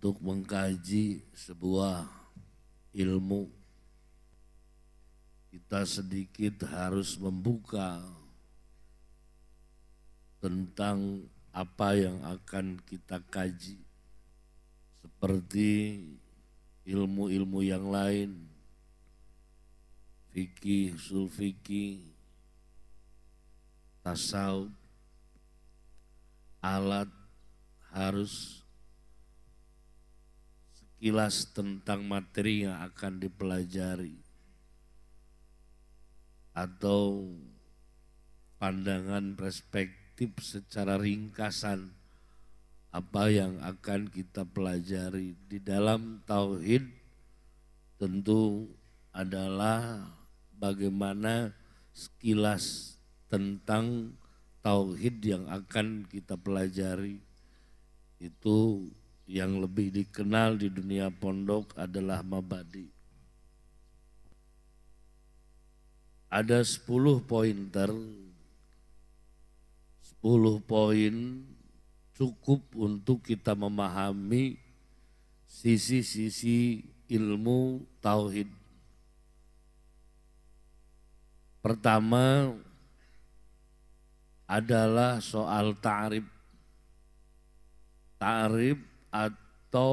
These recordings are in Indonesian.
untuk mengkaji sebuah ilmu. Kita sedikit harus membuka tentang apa yang akan kita kaji, seperti ilmu-ilmu yang lain, fikih, sulfiki tasawuf, alat harus sekilas tentang materi yang akan dipelajari atau pandangan perspektif secara ringkasan apa yang akan kita pelajari di dalam tauhid tentu adalah bagaimana sekilas tentang tauhid yang akan kita pelajari itu yang lebih dikenal di dunia pondok adalah mabadi. Ada 10 pointer, 10 poin cukup untuk kita memahami sisi-sisi ilmu tauhid. Pertama adalah soal tarib, tarib atau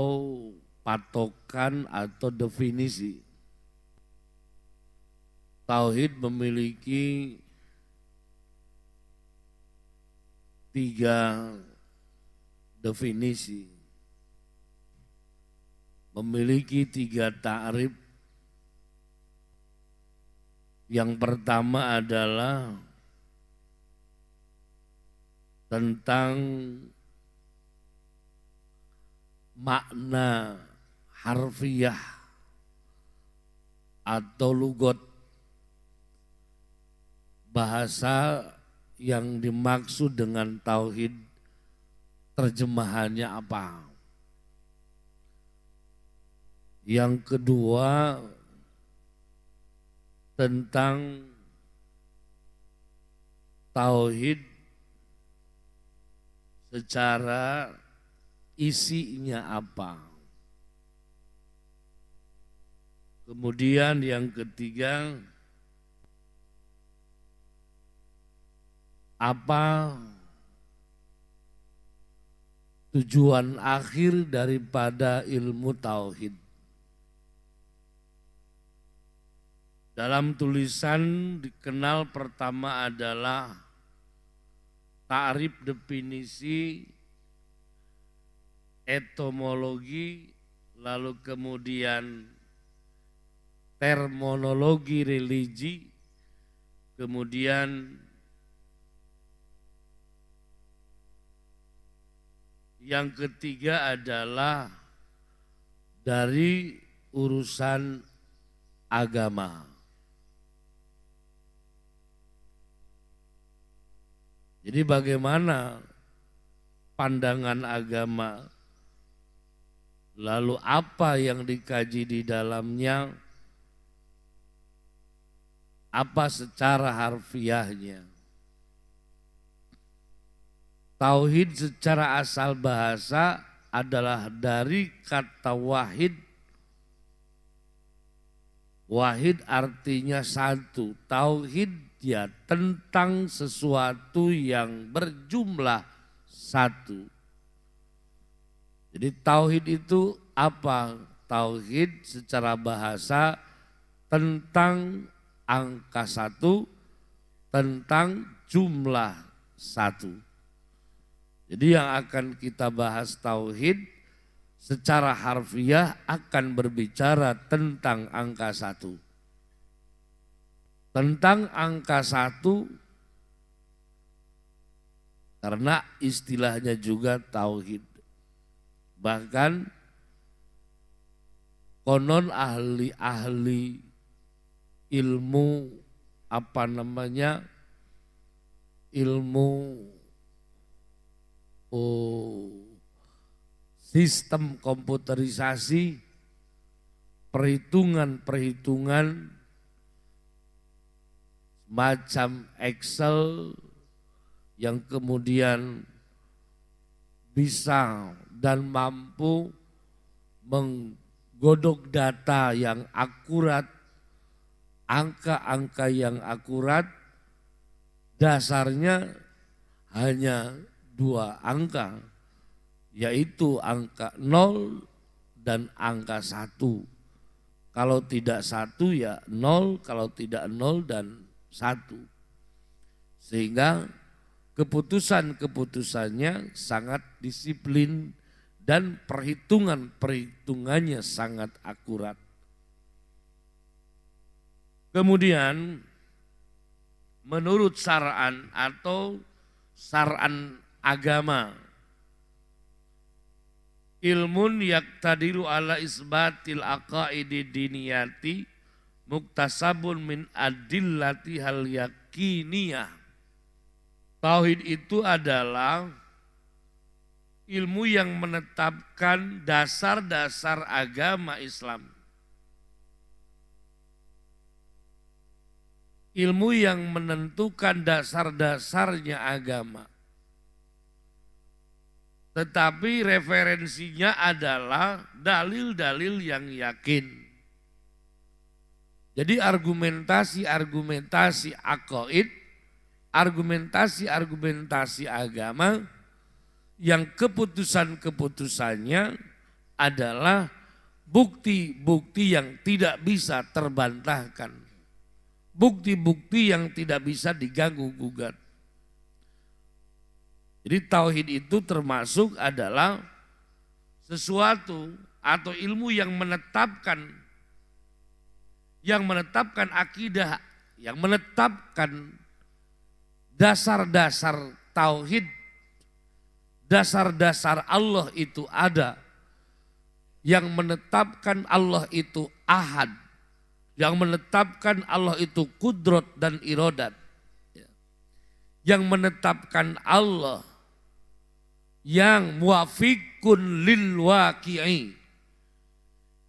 patokan atau definisi. Tauhid memiliki tiga definisi, memiliki tiga ta'rif. Yang pertama adalah tentang makna harfiah atau lugot bahasa yang dimaksud dengan tauhid terjemahannya apa? Yang kedua tentang tauhid secara isinya apa. Kemudian yang ketiga, apa tujuan akhir daripada ilmu tauhid. Dalam tulisan dikenal pertama adalah tarif definisi etomologi, lalu kemudian terminologi religi, kemudian yang ketiga adalah dari urusan agama. Jadi bagaimana pandangan agama Lalu apa yang dikaji di dalamnya? Apa secara harfiahnya? Tauhid secara asal bahasa adalah dari kata wahid. Wahid artinya satu. Tauhid ya tentang sesuatu yang berjumlah satu jadi tauhid itu apa? Tauhid secara bahasa tentang angka satu, tentang jumlah satu. Jadi yang akan kita bahas tauhid secara harfiah akan berbicara tentang angka satu. Tentang angka satu karena istilahnya juga tauhid. Bahkan konon ahli-ahli ilmu apa namanya ilmu oh, sistem komputerisasi perhitungan-perhitungan macam Excel yang kemudian bisa dan mampu menggodok data yang akurat, angka-angka yang akurat, dasarnya hanya dua angka, yaitu angka 0 dan angka satu. Kalau tidak satu ya nol, kalau tidak nol dan satu. Sehingga keputusan-keputusannya sangat disiplin, dan perhitungan-perhitungannya sangat akurat. Kemudian menurut saran atau saran agama ilmun tadiru ala isbatil aqaidi diniyati muktasabun min adillati hal yakiniyah tauhid itu adalah ilmu yang menetapkan dasar-dasar agama Islam. Ilmu yang menentukan dasar-dasarnya agama. Tetapi referensinya adalah dalil-dalil yang yakin. Jadi argumentasi-argumentasi akoid, argumentasi-argumentasi agama yang keputusan-keputusannya adalah bukti-bukti yang tidak bisa terbantahkan. Bukti-bukti yang tidak bisa diganggu gugat. Jadi tauhid itu termasuk adalah sesuatu atau ilmu yang menetapkan yang menetapkan akidah, yang menetapkan dasar-dasar tauhid dasar-dasar Allah itu ada. Yang menetapkan Allah itu ahad. Yang menetapkan Allah itu kudrot dan irodat. Yang menetapkan Allah yang muafikun lil waqi'i.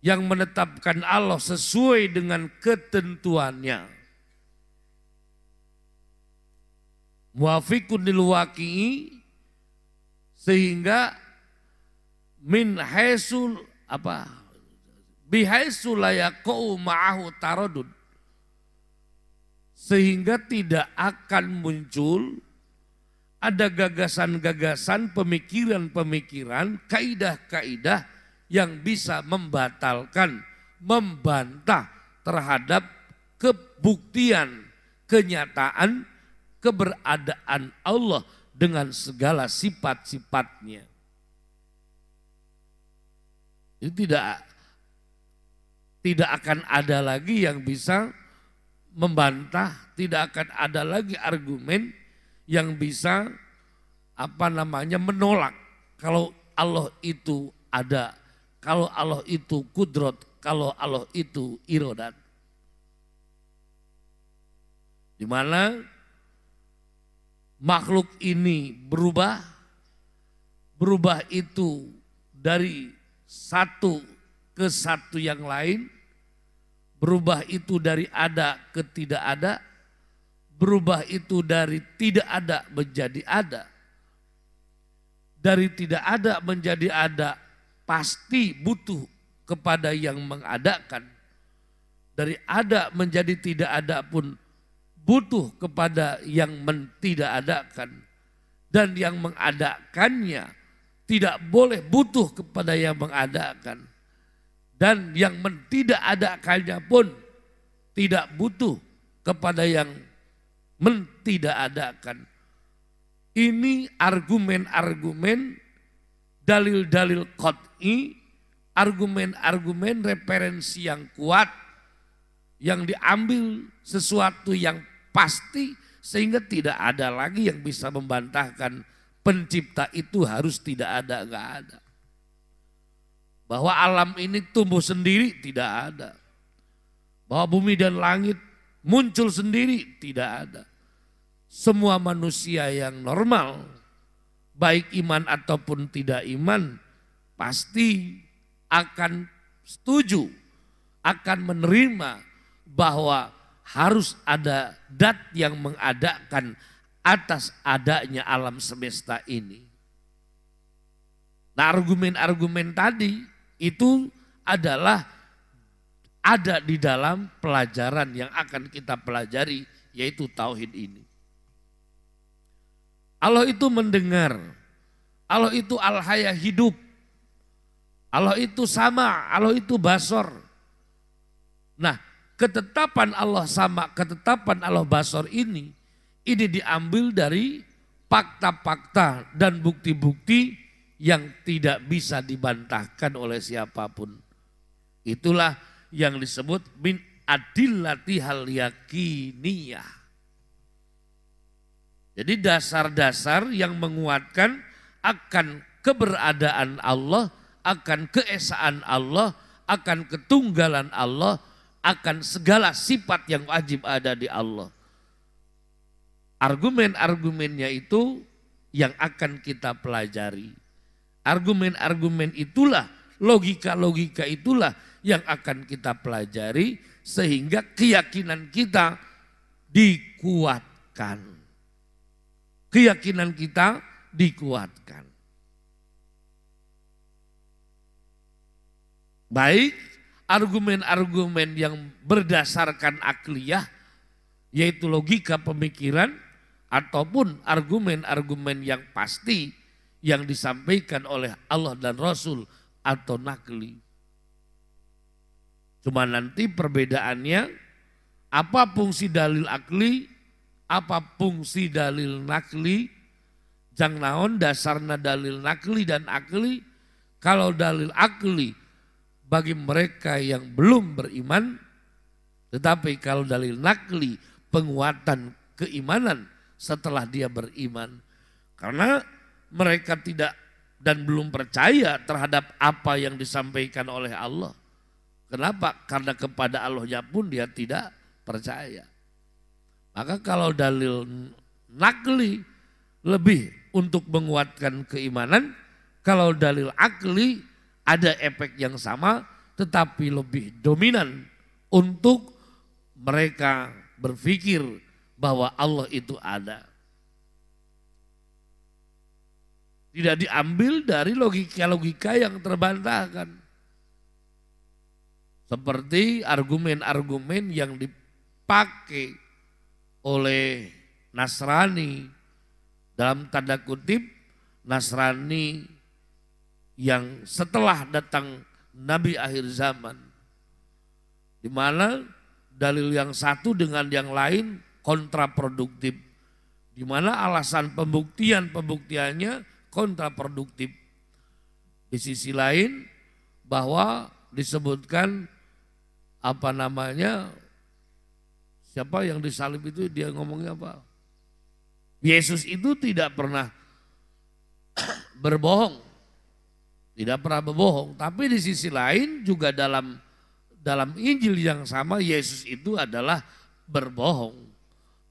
Yang menetapkan Allah sesuai dengan ketentuannya. Muafikun lil waqi'i sehingga min haisul apa bihaisu layakau ma'ahu Sehingga tidak akan muncul ada gagasan-gagasan, pemikiran-pemikiran, kaidah-kaidah yang bisa membatalkan, membantah terhadap kebuktian, kenyataan, keberadaan Allah dengan segala sifat-sifatnya. Itu tidak tidak akan ada lagi yang bisa membantah, tidak akan ada lagi argumen yang bisa apa namanya menolak kalau Allah itu ada, kalau Allah itu kudrot, kalau Allah itu irodat. Di mana makhluk ini berubah, berubah itu dari satu ke satu yang lain, berubah itu dari ada ke tidak ada, berubah itu dari tidak ada menjadi ada. Dari tidak ada menjadi ada pasti butuh kepada yang mengadakan. Dari ada menjadi tidak ada pun butuh kepada yang men, tidak adakan dan yang mengadakannya tidak boleh butuh kepada yang mengadakan dan yang men, tidak adakannya pun tidak butuh kepada yang tidak adakan Ini argumen-argumen, dalil-dalil kot'i, argumen-argumen referensi yang kuat yang diambil sesuatu yang pasti sehingga tidak ada lagi yang bisa membantahkan pencipta itu harus tidak ada, enggak ada. Bahwa alam ini tumbuh sendiri tidak ada. Bahwa bumi dan langit muncul sendiri tidak ada. Semua manusia yang normal, baik iman ataupun tidak iman, pasti akan setuju, akan menerima bahwa harus ada dat yang mengadakan atas adanya alam semesta ini. Nah argumen-argumen tadi itu adalah ada di dalam pelajaran yang akan kita pelajari yaitu tauhid ini. Allah itu mendengar. Allah itu al hidup. Allah itu sama, Allah itu basor. Nah, ketetapan Allah sama, ketetapan Allah basor ini, ini diambil dari fakta-fakta dan bukti-bukti yang tidak bisa dibantahkan oleh siapapun. Itulah yang disebut min adillati hal yakiniyah. Jadi dasar-dasar yang menguatkan akan keberadaan Allah, akan keesaan Allah, akan ketunggalan Allah, akan segala sifat yang wajib ada di Allah. Argumen-argumennya itu yang akan kita pelajari. Argumen-argumen itulah, logika-logika itulah yang akan kita pelajari sehingga keyakinan kita dikuatkan. Keyakinan kita dikuatkan. Baik argumen-argumen yang berdasarkan akliyah, yaitu logika pemikiran, ataupun argumen-argumen yang pasti yang disampaikan oleh Allah dan Rasul atau nakli. Cuma nanti perbedaannya apa fungsi dalil akli, apa fungsi dalil nakli, jangan naon dasarna dalil nakli dan akli, kalau dalil akli bagi mereka yang belum beriman. Tetapi kalau dalil nakli penguatan keimanan setelah dia beriman. Karena mereka tidak dan belum percaya terhadap apa yang disampaikan oleh Allah. Kenapa? Karena kepada Allahnya pun dia tidak percaya. Maka kalau dalil nakli lebih untuk menguatkan keimanan, kalau dalil akli ada efek yang sama tetapi lebih dominan untuk mereka berpikir bahwa Allah itu ada. Tidak diambil dari logika-logika yang terbantahkan. Seperti argumen-argumen yang dipakai oleh Nasrani dalam tanda kutip Nasrani yang setelah datang Nabi akhir zaman. Di mana dalil yang satu dengan yang lain kontraproduktif. Di mana alasan pembuktian-pembuktiannya kontraproduktif. Di sisi lain bahwa disebutkan apa namanya siapa yang disalib itu dia ngomongnya apa? Yesus itu tidak pernah berbohong. Tidak pernah berbohong, tapi di sisi lain juga dalam dalam Injil yang sama Yesus itu adalah berbohong.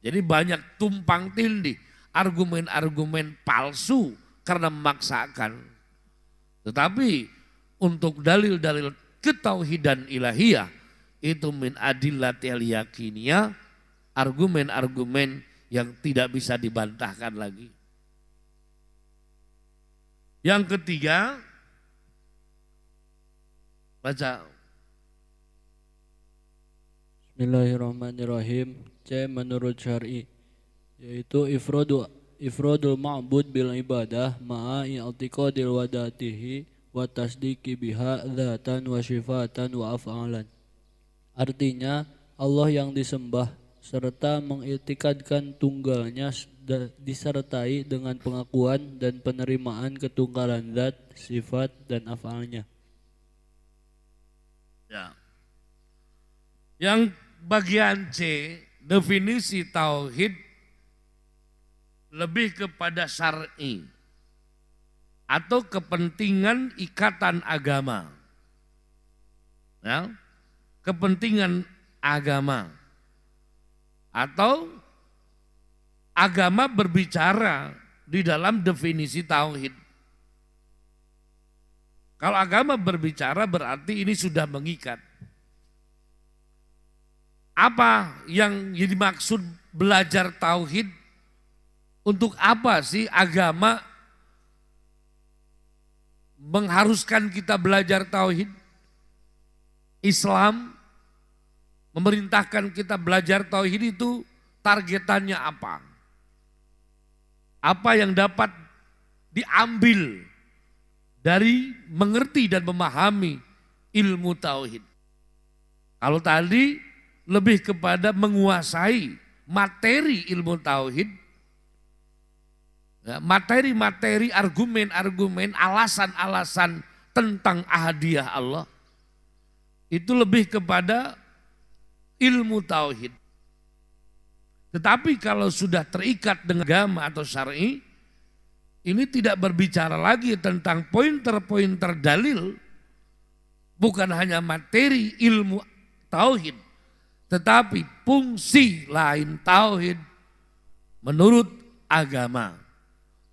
Jadi banyak tumpang tindih, argumen-argumen palsu karena memaksakan. Tetapi untuk dalil-dalil ketauhidan ilahiyah itu min adillatil yakinia argumen-argumen yang tidak bisa dibantahkan lagi. Yang ketiga, Baca. Bismillahirrahmanirrahim. C menurut syar'i yaitu ifradu ifradul ma'bud bil ibadah ma'a i'tiqadil wadatihi wa tasdiki biha dzatan wa sifatan wa af'alan. Artinya Allah yang disembah serta mengiktikadkan tunggalnya disertai dengan pengakuan dan penerimaan ketunggalan zat, sifat, dan afalnya. Ya. Yang bagian C, definisi tauhid lebih kepada syar'i atau kepentingan ikatan agama. Ya, kepentingan agama atau agama berbicara di dalam definisi tauhid. Kalau agama berbicara berarti ini sudah mengikat. Apa yang jadi maksud belajar tauhid? Untuk apa sih agama mengharuskan kita belajar tauhid? Islam memerintahkan kita belajar tauhid itu targetannya apa? Apa yang dapat diambil dari mengerti dan memahami ilmu tauhid. Kalau tadi lebih kepada menguasai materi ilmu tauhid, ya, materi-materi argumen-argumen, alasan-alasan tentang ahadiah Allah, itu lebih kepada ilmu tauhid. Tetapi kalau sudah terikat dengan agama atau syari, ini tidak berbicara lagi tentang pointer-pointer dalil, bukan hanya materi ilmu tauhid, tetapi fungsi lain tauhid menurut agama,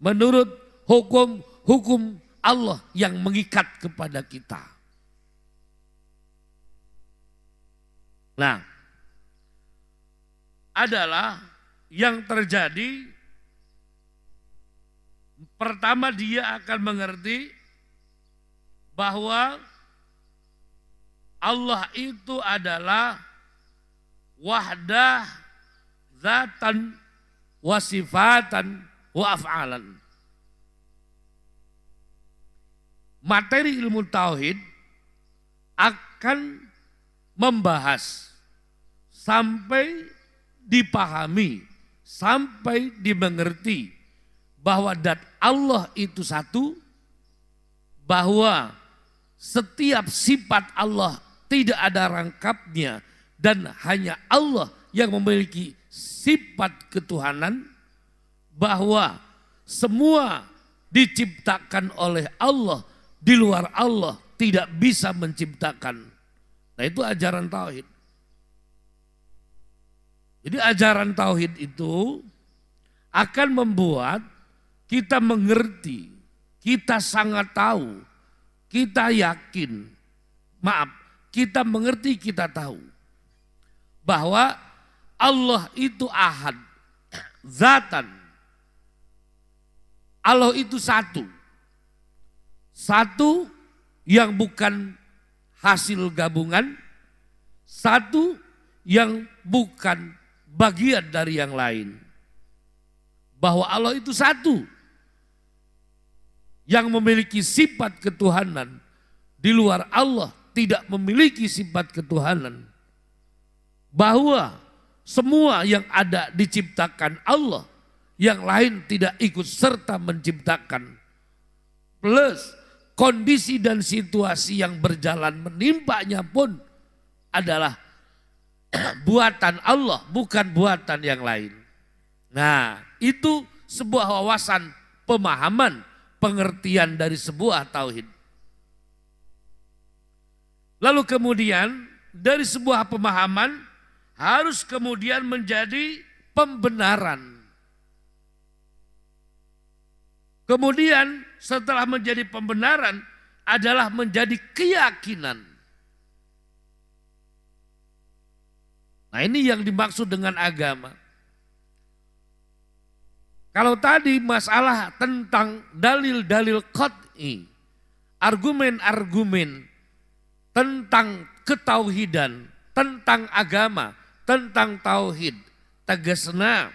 menurut hukum-hukum Allah yang mengikat kepada kita. Nah, adalah yang terjadi Pertama dia akan mengerti bahwa Allah itu adalah wahdah zatan wasifatan wa af'alan. Materi ilmu tauhid akan membahas sampai dipahami, sampai dimengerti bahwa dat Allah itu satu, bahwa setiap sifat Allah tidak ada rangkapnya dan hanya Allah yang memiliki sifat ketuhanan, bahwa semua diciptakan oleh Allah, di luar Allah tidak bisa menciptakan. Nah itu ajaran Tauhid. Jadi ajaran Tauhid itu akan membuat kita mengerti, kita sangat tahu, kita yakin, maaf, kita mengerti, kita tahu bahwa Allah itu ahad, zatan. Allah itu satu. Satu yang bukan hasil gabungan, satu yang bukan bagian dari yang lain. Bahwa Allah itu satu yang memiliki sifat ketuhanan di luar Allah tidak memiliki sifat ketuhanan. Bahwa semua yang ada diciptakan Allah, yang lain tidak ikut serta menciptakan. Plus kondisi dan situasi yang berjalan menimpanya pun adalah buatan Allah, bukan buatan yang lain. Nah, itu sebuah wawasan pemahaman pengertian dari sebuah tauhid. Lalu kemudian dari sebuah pemahaman harus kemudian menjadi pembenaran. Kemudian setelah menjadi pembenaran adalah menjadi keyakinan. Nah ini yang dimaksud dengan agama. Kalau tadi masalah tentang dalil-dalil qat'i, argumen-argumen tentang ketauhidan, tentang agama, tentang tauhid, tegasna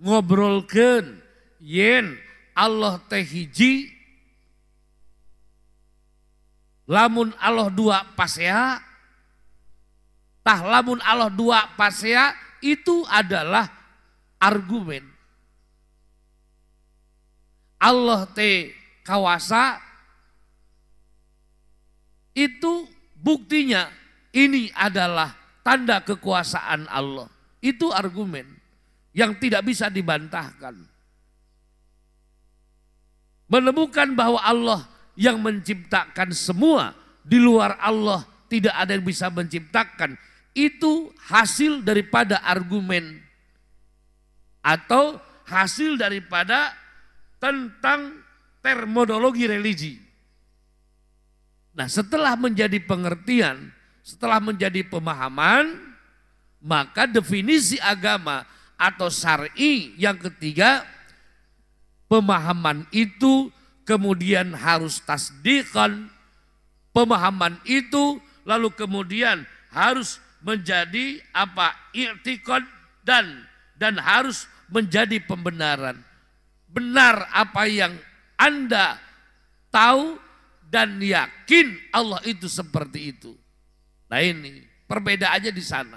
ngobrolkan yen Allah tehiji lamun Allah dua pasya tah lamun Allah dua pasya itu adalah argumen Allah te kawasa itu buktinya ini adalah tanda kekuasaan Allah. Itu argumen yang tidak bisa dibantahkan. Menemukan bahwa Allah yang menciptakan semua di luar Allah tidak ada yang bisa menciptakan. Itu hasil daripada argumen atau hasil daripada tentang terminologi religi. Nah, setelah menjadi pengertian, setelah menjadi pemahaman, maka definisi agama atau syari yang ketiga pemahaman itu kemudian harus tasdikan pemahaman itu lalu kemudian harus menjadi apa i'tikad dan dan harus menjadi pembenaran benar apa yang Anda tahu dan yakin Allah itu seperti itu. Nah ini perbedaannya di sana.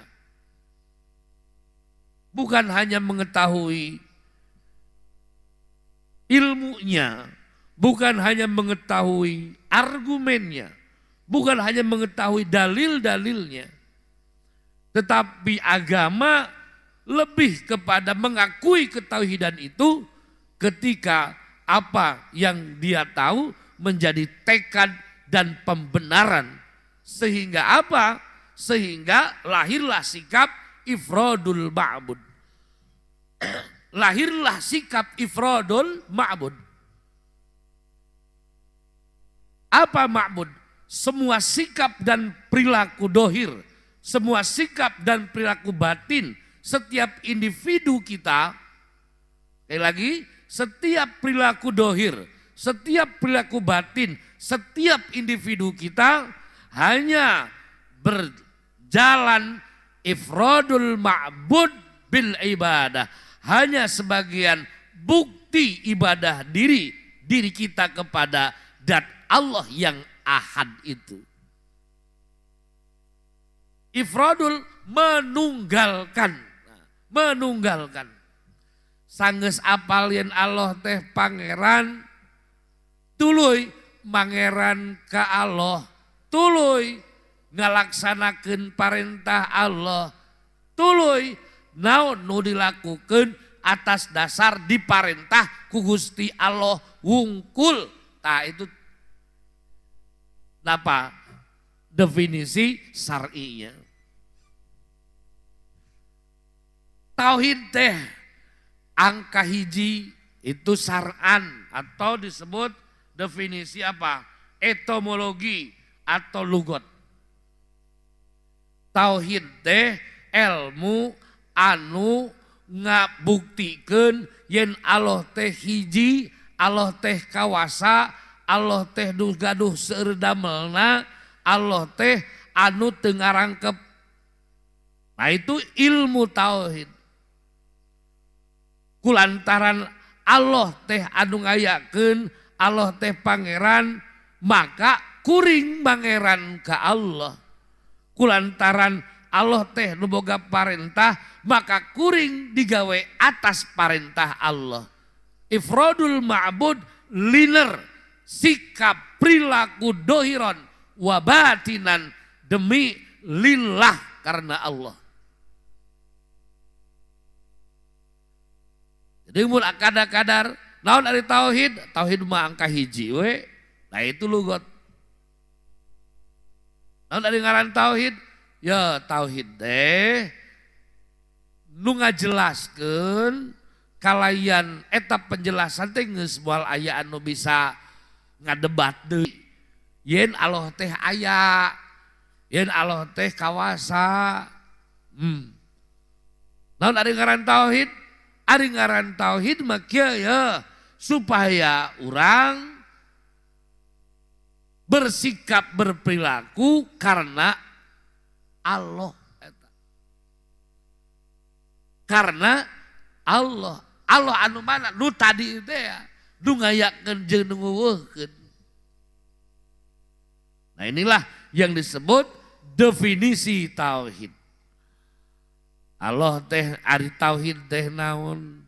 Bukan hanya mengetahui ilmunya, bukan hanya mengetahui argumennya, bukan hanya mengetahui dalil-dalilnya, tetapi agama lebih kepada mengakui ketauhidan itu ketika apa yang dia tahu menjadi tekad dan pembenaran. Sehingga apa? Sehingga lahirlah sikap ifrodul ma'bud. lahirlah sikap ifrodul ma'bud. Apa ma'bud? Semua sikap dan perilaku dohir, semua sikap dan perilaku batin, setiap individu kita, sekali lagi, setiap perilaku dohir, setiap perilaku batin, setiap individu kita hanya berjalan ifrodul ma'bud bil ibadah. Hanya sebagian bukti ibadah diri, diri kita kepada dat Allah yang ahad itu. ifrodul menunggalkan, nah, menunggalkan. Sanges apal yen Allah teh pangeran tuluy pangeran ke Allah tuluy ngelaksanakan perintah Allah tuluy naon nu dilakukan atas dasar diparentah ku Gusti Allah wungkul tah itu apa definisi syar'inya tauhid teh angka hiji itu saran atau disebut definisi apa? Etomologi atau lugot. Tauhid teh ilmu anu ngabuktikan yen Allah teh hiji, Allah teh kawasa, Allah teh duh gaduh seerdamelna, Allah teh anu tengarangkep. Nah itu ilmu tauhid kulantaran Allah teh anu ngayakeun Allah teh pangeran maka kuring pangeran ke Allah kulantaran Allah teh nuboga parentah maka kuring digawe atas parentah Allah ifrodul ma'bud liner sikap perilaku dohiron wabatinan demi lillah karena Allah ada-kadar naun dari tauhid tauhid mangka hiji Nah ituran tauhid ya tauhid deh jelaskan kalian etap penjelasan ayaan bisa ngadebat yen Allah teh aya Allah teh kawasa dari hmm. ngaran tauhid ari ngaran tauhid mah ya supaya orang bersikap berperilaku karena Allah karena Allah Allah anu mana lu tadi itu ya lu ngayak jeung nu nah inilah yang disebut definisi tauhid Oh Allah tauhid teh naun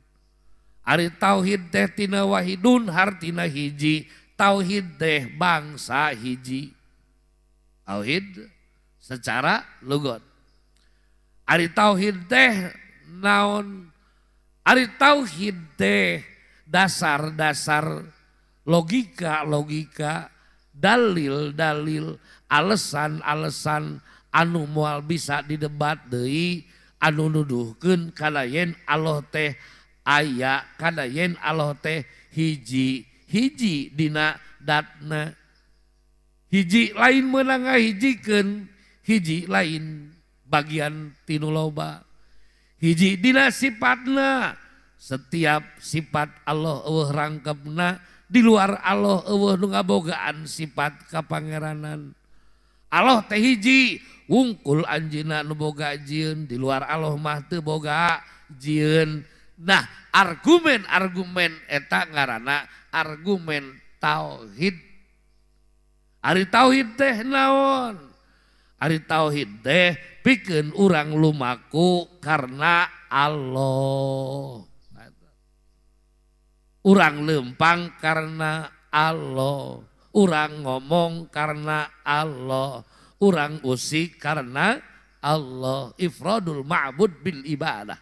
tauhidtina Wahidun Hartina hijji tauhid deh bangsa hiji tauhid secaralugot tauhid naon tauhid dasar-dasar logika logika dalil dalil alasan- alan anu mual bisa didebat Dehi nuduhkenkala yen Allah teh aya ka yen Allah teh hiji hiji Dina hiji lain menlangai hijjiken hiji lain bagian tinnu loba hijidina sifatnya setiap sifat Allah rangkepna di luar Allah ngabogaan sifat kapanggeranan Allah teh hiji untuk anjinabogajin di luar Allah mah boga nah argumen-argumen etak ngaranak argumen tauhid tauhid naon hari tauhid deh pi orang lumaku karena Allah orang lempang karena Allah orang ngomong karena Allah kurang usik karena Allah ifradul ma'bud bil ibadah.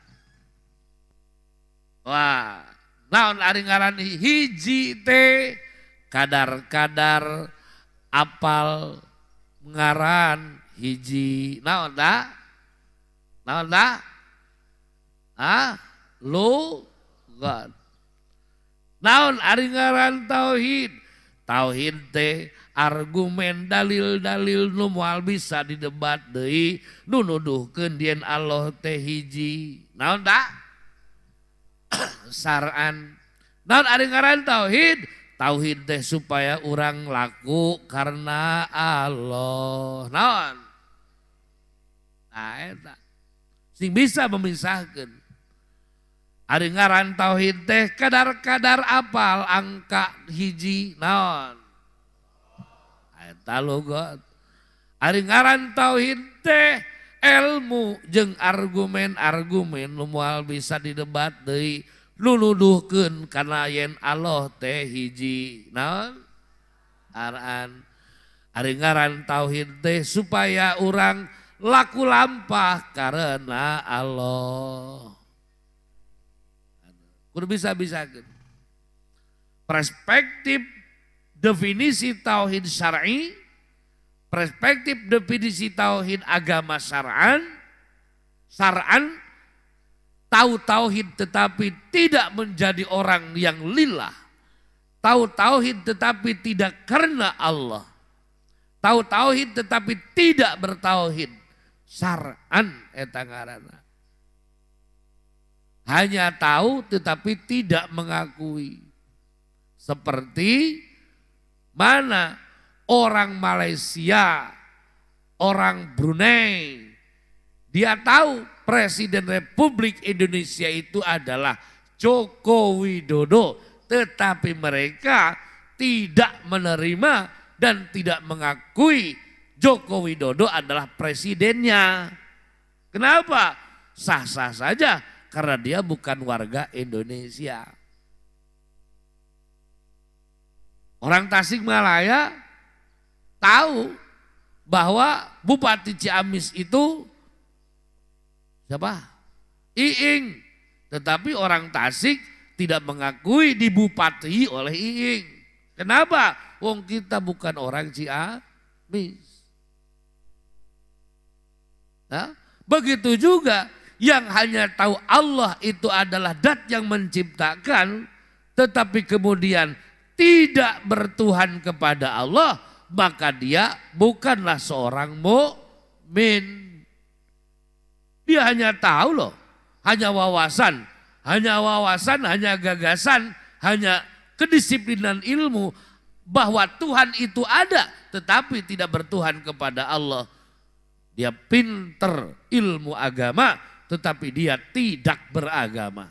Wah, naon ari ngarani hiji teh kadar-kadar apal ngaran hiji naon da? Naon da? Ah, lu Naon ari ngaran tauhid? Tauhid teh argumen dalil-dalil nu moal bisa didebat deui nu nuduhkeun dieun Allah teh hiji naon tak saran naon ari ngaran tauhid tauhid teh supaya orang laku karena Allah naon nah eta sing bisa memisahkan ari ngaran tauhid teh kadar-kadar apal angka hiji naon wa ngaran tauhid teh elmu jeng argumen-argumen lumual bisa didebatai luhkun karena yen Allah tehran tauhid supaya orang laku lampa karena Allah bisa-bisa perspektif definisi tauhid sy' perspektif definisi tauhid agama saran, syar'an tahu tauhid tetapi tidak menjadi orang yang lillah tahu tauhid tetapi tidak karena Allah tahu tauhid tetapi tidak bertauhid saran eta hanya tahu tetapi tidak mengakui seperti mana orang Malaysia, orang Brunei. Dia tahu Presiden Republik Indonesia itu adalah Joko Widodo. Tetapi mereka tidak menerima dan tidak mengakui Joko Widodo adalah presidennya. Kenapa? Sah-sah saja karena dia bukan warga Indonesia. Orang Tasikmalaya tahu bahwa Bupati Ciamis itu siapa? Iing. Tetapi orang Tasik tidak mengakui dibupati oleh Iing. Kenapa? Wong kita bukan orang Ciamis. Nah, begitu juga yang hanya tahu Allah itu adalah dat yang menciptakan tetapi kemudian tidak bertuhan kepada Allah maka dia bukanlah seorang mukmin. Dia hanya tahu loh, hanya wawasan, hanya wawasan, hanya gagasan, hanya kedisiplinan ilmu bahwa Tuhan itu ada tetapi tidak bertuhan kepada Allah. Dia pinter ilmu agama tetapi dia tidak beragama.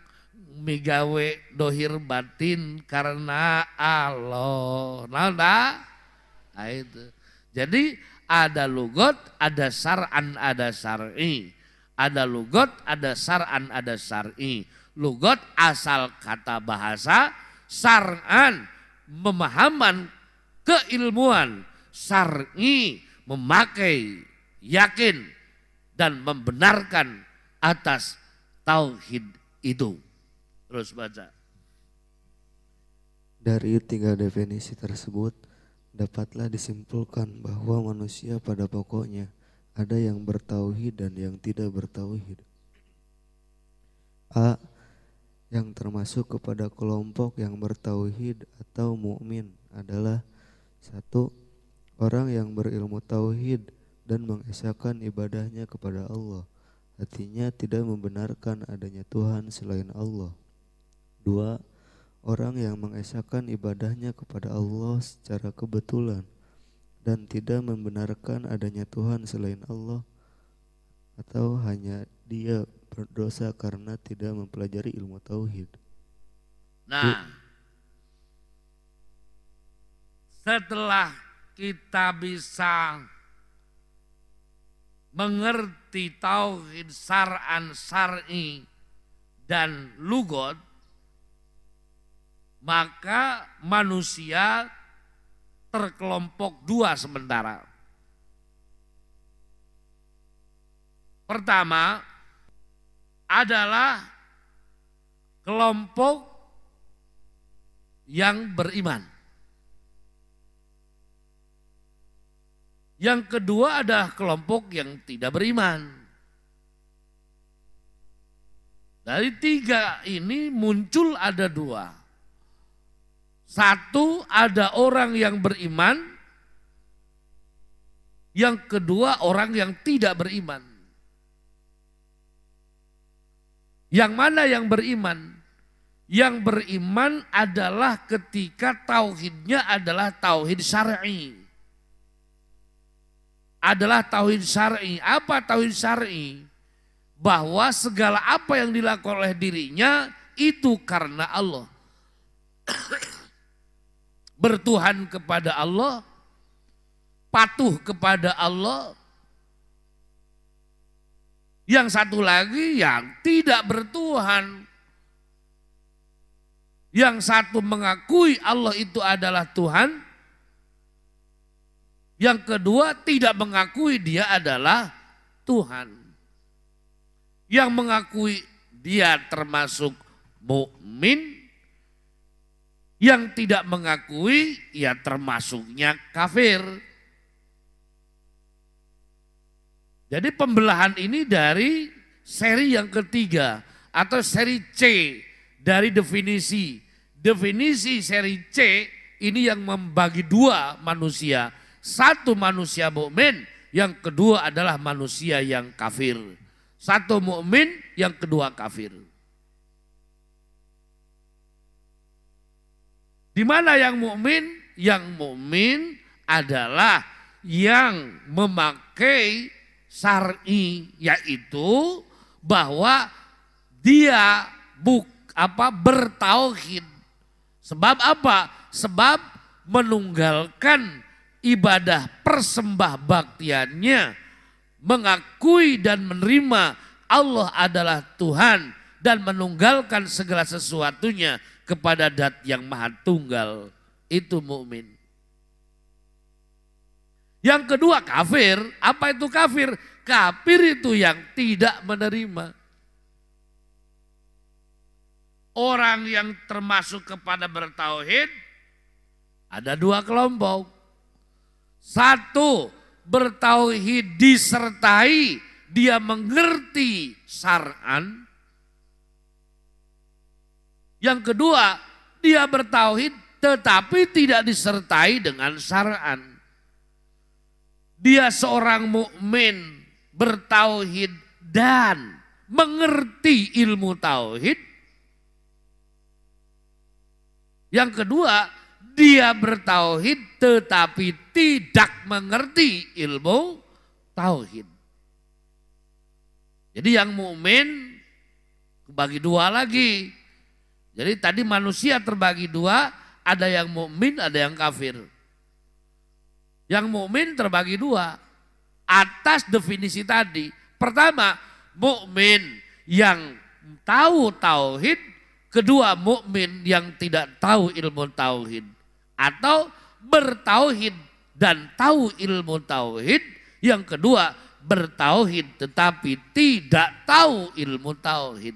migawe dohir batin karena Allah. Nah, nah. nah itu. Jadi ada lugot, ada sar'an, ada sar'i. Ada lugot, ada sar'an, ada sar'i. Lugot asal kata bahasa, sar'an memahaman keilmuan, sar'i memakai yakin dan membenarkan atas tauhid itu. Terus baca. Dari tiga definisi tersebut, dapatlah disimpulkan bahwa manusia pada pokoknya ada yang bertauhid dan yang tidak bertauhid. A. Yang termasuk kepada kelompok yang bertauhid atau mukmin adalah satu orang yang berilmu tauhid dan mengesahkan ibadahnya kepada Allah, artinya tidak membenarkan adanya Tuhan selain Allah. Dua, orang yang mengesahkan ibadahnya kepada Allah secara kebetulan dan tidak membenarkan adanya Tuhan selain Allah atau hanya dia berdosa karena tidak mempelajari ilmu tauhid. Nah, setelah kita bisa mengerti tauhid sar'an sar'i dan lugot maka manusia terkelompok dua sementara. Pertama adalah kelompok yang beriman. Yang kedua adalah kelompok yang tidak beriman. Dari tiga ini muncul ada dua. Satu ada orang yang beriman, yang kedua orang yang tidak beriman. Yang mana yang beriman? Yang beriman adalah ketika tauhidnya adalah tauhid syar'i. Adalah tauhid syar'i. Apa tauhid syar'i? Bahwa segala apa yang dilakukan oleh dirinya itu karena Allah bertuhan kepada Allah, patuh kepada Allah. Yang satu lagi yang tidak bertuhan. Yang satu mengakui Allah itu adalah Tuhan. Yang kedua tidak mengakui dia adalah Tuhan. Yang mengakui dia termasuk mukmin yang tidak mengakui ya termasuknya kafir. Jadi pembelahan ini dari seri yang ketiga atau seri C dari definisi. Definisi seri C ini yang membagi dua manusia. Satu manusia mukmin, yang kedua adalah manusia yang kafir. Satu mukmin, yang kedua kafir. Di mana yang mukmin? Yang mukmin adalah yang memakai syar'i yaitu bahwa dia buk apa bertauhid. Sebab apa? Sebab menunggalkan ibadah persembah baktiannya, mengakui dan menerima Allah adalah Tuhan dan menunggalkan segala sesuatunya kepada dat yang maha tunggal itu mukmin. Yang kedua kafir, apa itu kafir? Kafir itu yang tidak menerima. Orang yang termasuk kepada bertauhid ada dua kelompok. Satu, bertauhid disertai dia mengerti saran. Yang kedua, dia bertauhid tetapi tidak disertai dengan saran. Dia seorang mukmin bertauhid dan mengerti ilmu tauhid. Yang kedua, dia bertauhid tetapi tidak mengerti ilmu tauhid. Jadi yang mukmin bagi dua lagi, jadi tadi manusia terbagi dua, ada yang mukmin, ada yang kafir. Yang mukmin terbagi dua atas definisi tadi. Pertama, mukmin yang tahu tauhid, kedua mukmin yang tidak tahu ilmu tauhid atau bertauhid dan tahu ilmu tauhid, yang kedua bertauhid tetapi tidak tahu ilmu tauhid.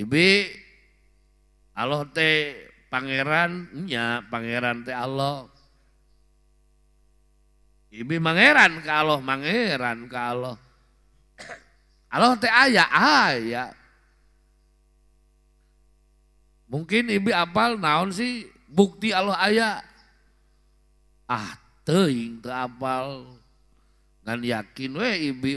Ibu Allah teh pangerannya pangeran teh Allah I mangeran kalau mangeran kalau aya mungkin ibu apal naon sih bukti Allah aya ah, yakin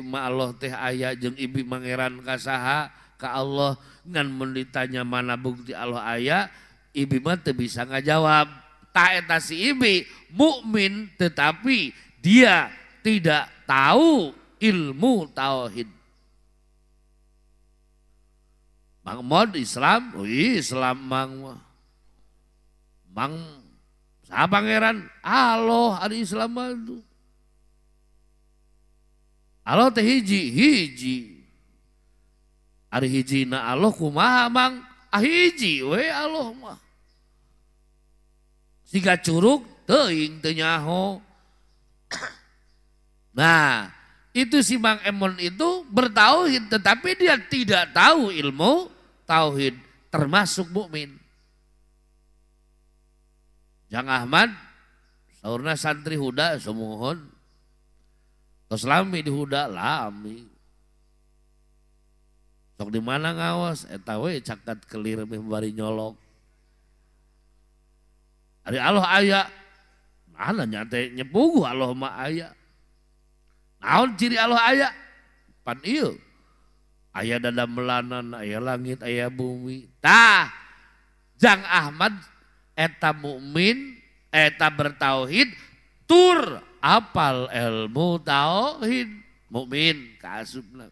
Allah teh aya i mangeran kasaha ke Allah ngan menitanya mana bukti Allah ayah ibi mah teu bisa ngajawab ta eta si ibi mukmin tetapi dia tidak tahu ilmu tauhid Mang Mod Islam, wih oh iya, Islam Mang Mang sah pangeran, Allah ada Islam itu. Allah teh hiji, hiji. Ari hiji na Allah kumaha mang ahiji ah, we Allah mah. Siga curug teuing teu nyaho. Nah, itu si Mang Emon itu bertauhid tetapi dia tidak tahu ilmu tauhid termasuk mukmin. Jang Ahmad saurna santri huda semuhon. Tos lami di huda lami. Tok di mana ngawas eta eh, we ya, cakat kelir meh bari nyolok. Ari Allah aya mana nyate nyepugu Allah mah aya. Naon ciri Allah aya? Pan ieu. Aya dada melanan, aya langit, aya bumi. Tah. Jang Ahmad eta mukmin, eta bertauhid tur apal ilmu tauhid mukmin kasubna.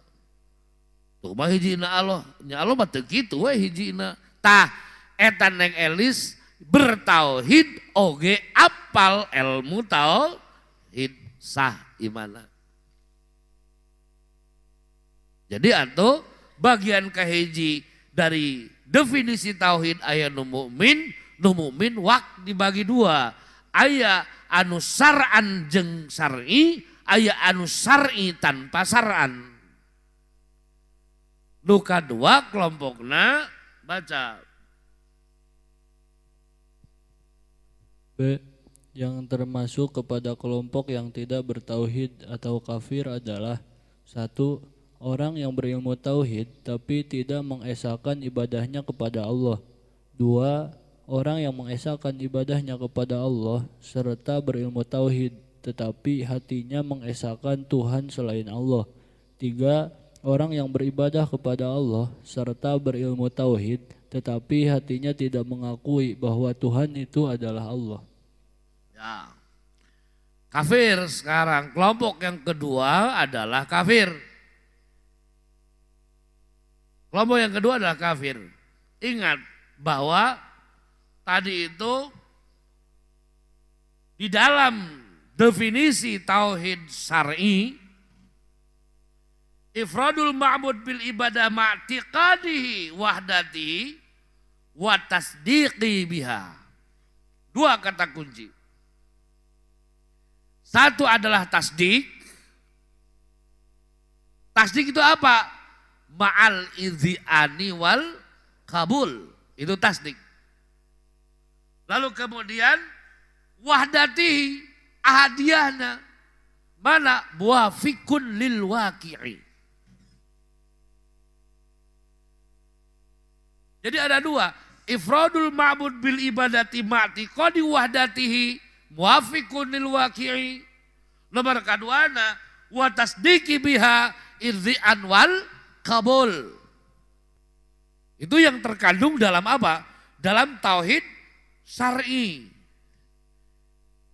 rumah hijina Allah nya Allah mah teu kitu we hijina tah eta neng Elis bertauhid oge apal ilmu tauhid sah imana jadi atau bagian kahiji dari definisi tauhid ayat nu mukmin nu mukmin wak dibagi dua ayat anu sar'an jeng sar'i ayat anu sar'i tanpa sar'an Nuka dua kelompokna baca. B. Yang termasuk kepada kelompok yang tidak bertauhid atau kafir adalah satu orang yang berilmu tauhid tapi tidak mengesahkan ibadahnya kepada Allah. Dua, orang yang mengesahkan ibadahnya kepada Allah serta berilmu tauhid tetapi hatinya mengesahkan Tuhan selain Allah. Tiga, Orang yang beribadah kepada Allah serta berilmu tauhid, tetapi hatinya tidak mengakui bahwa Tuhan itu adalah Allah. Ya. Kafir sekarang kelompok yang kedua adalah kafir. Kelompok yang kedua adalah kafir. Ingat bahwa tadi itu di dalam definisi tauhid syar'i Ifradul ma'bud bil ibadah ma'tiqadihi wahdati wa tasdiqi biha. Dua kata kunci. Satu adalah tasdik. Tasdik itu apa? Ma'al idhi'ani wal kabul. Itu tasdik. Lalu kemudian wahdati ahadiahna. Mana? Buafikun lil waki'i Jadi ada dua, ifradul ma'bud bil ibadati ma'ti kodi wahdatihi muafikunil lil Nomor kaduana wa tasdiki biha irzi anwal kabul. Itu yang terkandung dalam apa? Dalam tauhid syar'i.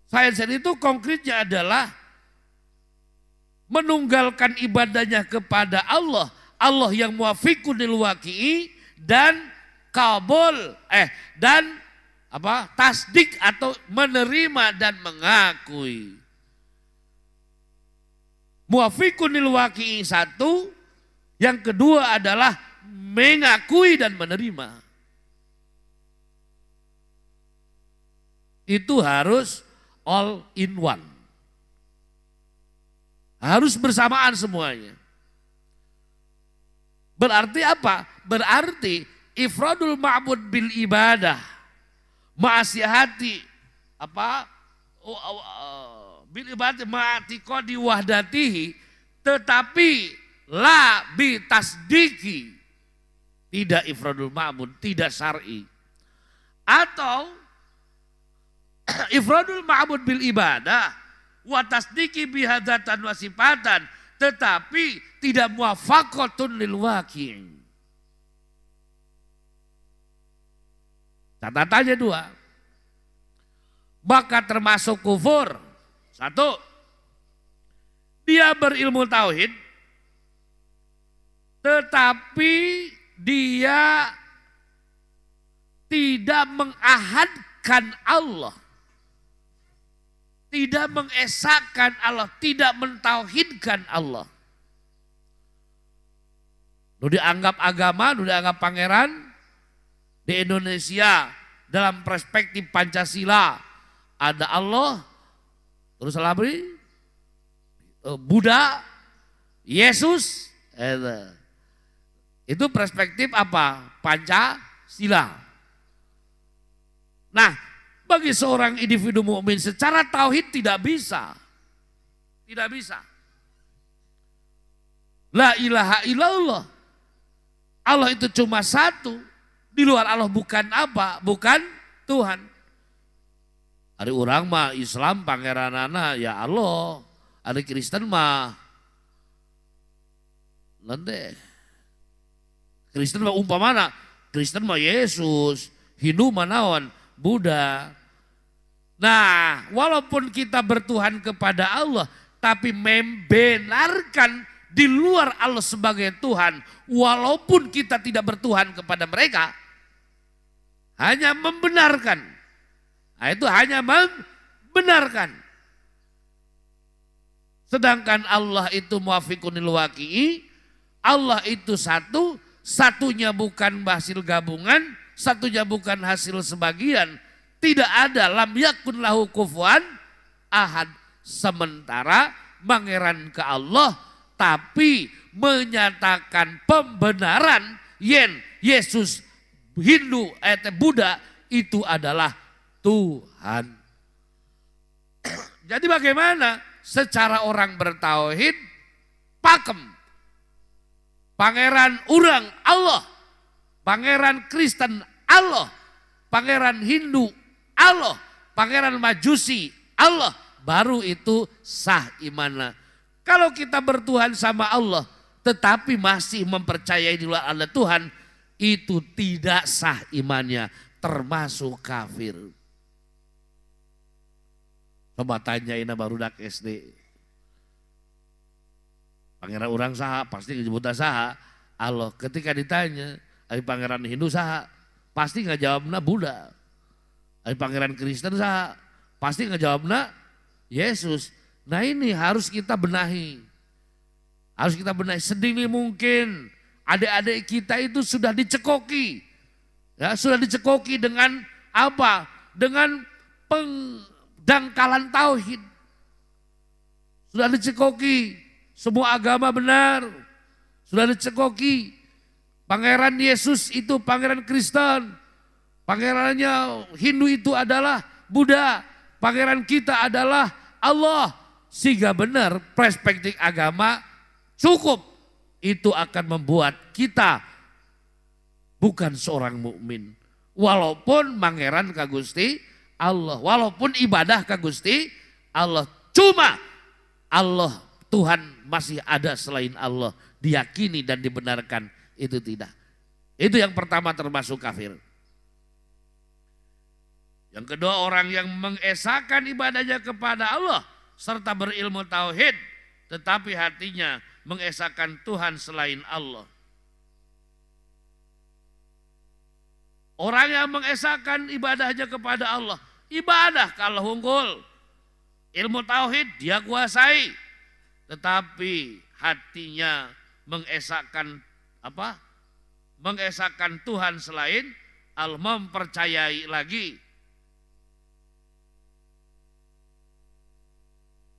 Sains itu konkretnya adalah menunggalkan ibadahnya kepada Allah, Allah yang muafikunil waki'i dan kabul eh dan apa tasdik atau menerima dan mengakui muafikun lil satu yang kedua adalah mengakui dan menerima itu harus all in one harus bersamaan semuanya berarti apa berarti ifradul ma'bud bil ibadah ma'asihati apa oh, oh, oh, bil ibadah maati kodi wahdatihi tetapi la bi tasdiki tidak ifradul ma'bud tidak syar'i atau ifradul ma'bud bil ibadah wa tasdiki bihadatan wasifatan tetapi tidak muafakotun lil waqi'i Catatannya dua. Maka termasuk kufur. Satu, dia berilmu tauhid, tetapi dia tidak mengahadkan Allah. Tidak mengesahkan Allah, tidak mentauhidkan Allah. Lu dianggap agama, lu dianggap pangeran, di Indonesia dalam perspektif Pancasila ada Allah, terus Labri, eh, Buddha, Yesus, eh, itu perspektif apa? Pancasila. Nah, bagi seorang individu mukmin secara tauhid tidak bisa. Tidak bisa. La ilaha illallah. Allah itu cuma satu. Di luar Allah bukan apa? Bukan Tuhan. Ada orang mah Islam pangeran anak ya Allah. Ada Kristen mah nanti Kristen mah umpamana Kristen mah Yesus, Hindu manawan, Buddha. Nah, walaupun kita bertuhan kepada Allah, tapi membenarkan di luar Allah sebagai Tuhan, walaupun kita tidak bertuhan kepada mereka, hanya membenarkan. Nah, itu hanya membenarkan. Sedangkan Allah itu muafikunil waki'i, Allah itu satu, satunya bukan hasil gabungan, satunya bukan hasil sebagian. Tidak ada lam yakun lahu kufuan ahad. Sementara mangeran ke Allah tapi menyatakan pembenaran yen Yesus Hindu, eh, Buddha itu adalah Tuhan. Jadi bagaimana secara orang bertauhid pakem pangeran Urang Allah, pangeran Kristen Allah, pangeran Hindu Allah, pangeran Majusi Allah, baru itu sah imana. Kalau kita bertuhan sama Allah tetapi masih mempercayai di luar Allah Tuhan, itu tidak sah imannya termasuk kafir. Coba tanyain dak SD. Pangeran orang sah pasti disebutnya sah. Allah ketika ditanya, ai pangeran Hindu sah pasti nggak jawabnya Buddha. Ai pangeran Kristen sah pasti nggak jawabnya Yesus. Nah ini harus kita benahi. Harus kita benahi sedini mungkin Adik-adik kita itu sudah dicekoki. Ya, sudah dicekoki dengan apa? Dengan pendangkalan tauhid. Sudah dicekoki semua agama benar. Sudah dicekoki pangeran Yesus itu pangeran Kristen. Pangerannya Hindu itu adalah Buddha. Pangeran kita adalah Allah. Sehingga benar perspektif agama cukup itu akan membuat kita bukan seorang mukmin. Walaupun mangeran ke Gusti Allah, walaupun ibadah ke Gusti Allah, cuma Allah Tuhan masih ada selain Allah, diyakini dan dibenarkan itu tidak. Itu yang pertama termasuk kafir. Yang kedua orang yang mengesahkan ibadahnya kepada Allah serta berilmu tauhid tetapi hatinya mengesahkan Tuhan selain Allah. Orang yang mengesahkan ibadahnya kepada Allah, ibadah kalau unggul. Ilmu tauhid dia kuasai, tetapi hatinya mengesahkan apa? Mengesahkan Tuhan selain al mempercayai lagi.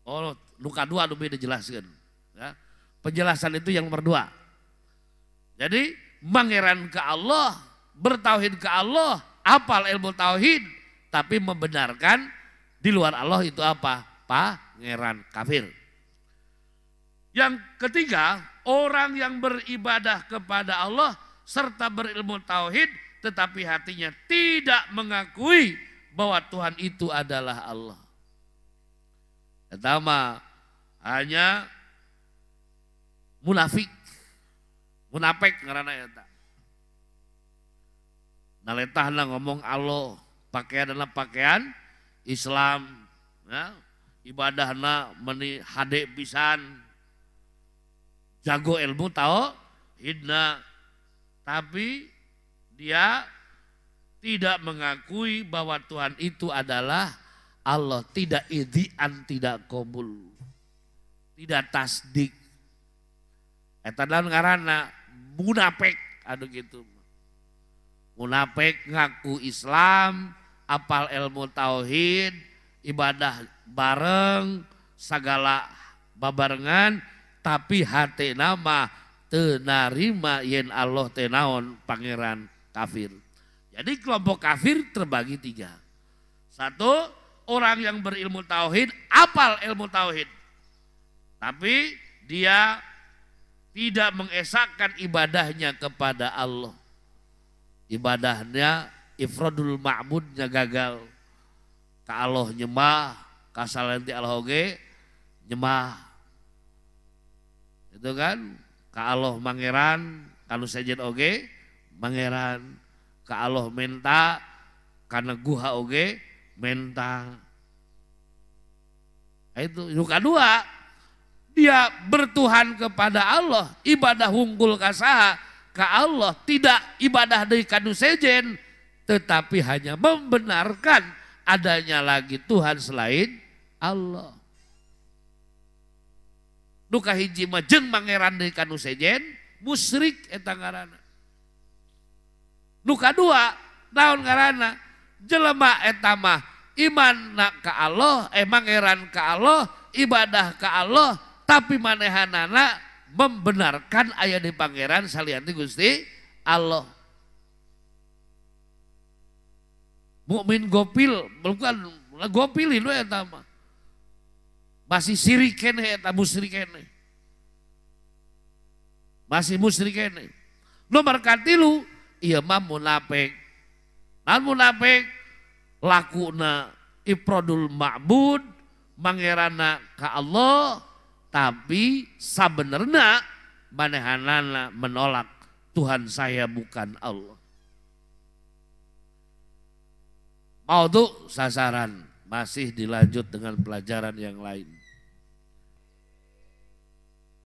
Oh, luka dua lebih dijelaskan. Penjelasan itu yang berdua. Jadi mengeran ke Allah, bertauhid ke Allah, apal ilmu tauhid, tapi membenarkan di luar Allah itu apa? Pangeran kafir. Yang ketiga, orang yang beribadah kepada Allah serta berilmu tauhid tetapi hatinya tidak mengakui bahwa Tuhan itu adalah Allah. Pertama, hanya munafik munafik karena eta ya, nalentahna ngomong Allah pakaian adalah pakaian Islam ya ibadahna meni hade pisan jago ilmu tau hidna tapi dia tidak mengakui bahwa Tuhan itu adalah Allah tidak idian tidak kobul tidak tasdik Eta dalam ngarana munafik aduh gitu. Munafik ngaku Islam, apal ilmu tauhid, ibadah bareng, segala babarengan, tapi hati nama tenarima yen Allah tenaon pangeran kafir. Jadi kelompok kafir terbagi tiga. Satu, orang yang berilmu tauhid, apal ilmu tauhid. Tapi dia tidak mengesahkan ibadahnya kepada Allah. Ibadahnya ifradul ma'budnya gagal. Ka Allah nyemah, ka salenti Allah oge nyemah. Itu kan? Ka Allah mangeran, kalau sejen oge mangeran. Ka Allah menta, karena guha oge menta. Itu, itu kedua, ya bertuhan kepada Allah, ibadah hunggul kasaha ke Allah, tidak ibadah dari sejen tetapi hanya membenarkan adanya lagi Tuhan selain Allah. Duka hiji mah mangeran dari kanu sejen musrik etangarana dua naon karana Jelema iman nak ke Allah, eh heran ke Allah, ibadah ke Allah, tapi manehanana membenarkan ayah di pangeran salianti Gusti Allah mukmin gopil bukan gopil itu yang tama masih sirikene ya tamu sirikene masih musrikene nomor katilu iya mah munafik nan munafik lakuna iprodul ma'bud mangerana ka Allah tapi sebenarnya manehanana menolak Tuhan saya bukan Allah. Mau tuh sasaran masih dilanjut dengan pelajaran yang lain.